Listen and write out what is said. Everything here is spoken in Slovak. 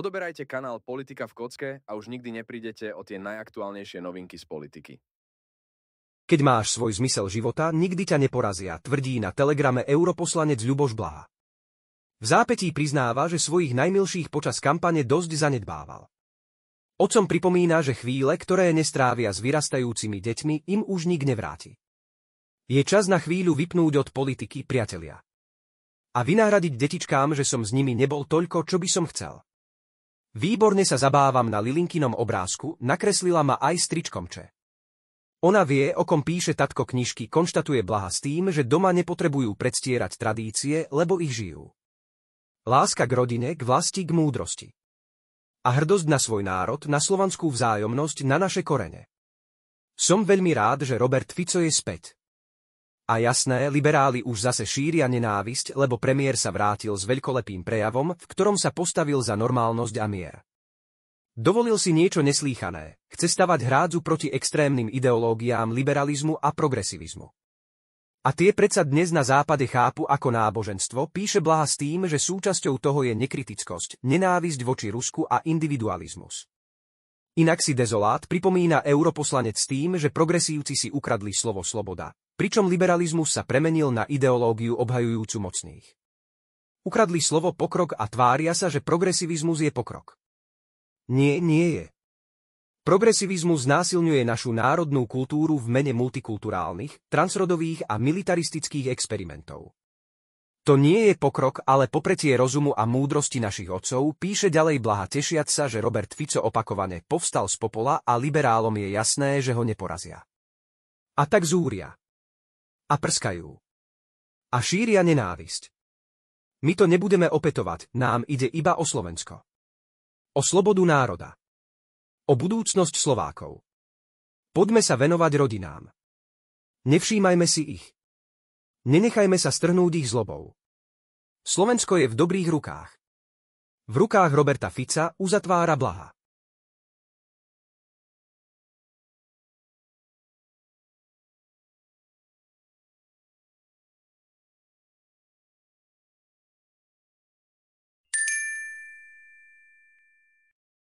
Odoberajte kanál Politika v kocke a už nikdy neprídete o tie najaktuálnejšie novinky z politiky. Keď máš svoj zmysel života, nikdy ťa neporazia, tvrdí na telegrame europoslanec Ľuboš Blá. V zápetí priznáva, že svojich najmilších počas kampane dosť zanedbával. Otcom pripomína, že chvíle, ktoré nestrávia s vyrastajúcimi deťmi, im už nik nevráti. Je čas na chvíľu vypnúť od politiky, priatelia. A vynáhradiť detičkám, že som s nimi nebol toľko, čo by som chcel. Výborne sa zabávam na Lilinkinom obrázku, nakreslila ma aj stričkomče. Ona vie, o kom píše tatko knižky, konštatuje Blaha s tým, že doma nepotrebujú predstierať tradície, lebo ich žijú. Láska k rodine, k vlasti, k múdrosti. A hrdosť na svoj národ, na slovanskú vzájomnosť, na naše korene. Som veľmi rád, že Robert Fico je späť. A jasné, liberáli už zase šíria nenávisť, lebo premiér sa vrátil s veľkolepým prejavom, v ktorom sa postavil za normálnosť a mier. Dovolil si niečo neslýchané. Chce stavať hrádzu proti extrémnym ideológiám liberalizmu a progresivizmu. A tie predsa dnes na západe chápu ako náboženstvo, píše Blaha s tým, že súčasťou toho je nekritickosť, nenávisť voči Rusku a individualizmus. Inak si dezolát pripomína europoslanec s tým, že progresívci si ukradli slovo sloboda, pričom liberalizmus sa premenil na ideológiu obhajujúcu mocných. Ukradli slovo pokrok a tvária sa, že progresivizmus je pokrok. Nie, nie je. Progresivizmus znásilňuje našu národnú kultúru v mene multikulturálnych, transrodových a militaristických experimentov. To nie je pokrok, ale popretie rozumu a múdrosti našich otcov, píše ďalej Blaha tešiac sa, že Robert Fico opakovane povstal z popola a liberálom je jasné, že ho neporazia. A tak zúria a prskajú. A šíria nenávisť. My to nebudeme opetovať, nám ide iba o Slovensko. O slobodu národa. O budúcnosť Slovákov. Poďme sa venovať rodinám. Nevšímajme si ich. Nenechajme sa strhnúť ich zlobou. Slovensko je v dobrých rukách. V rukách Roberta Fica uzatvára blaha.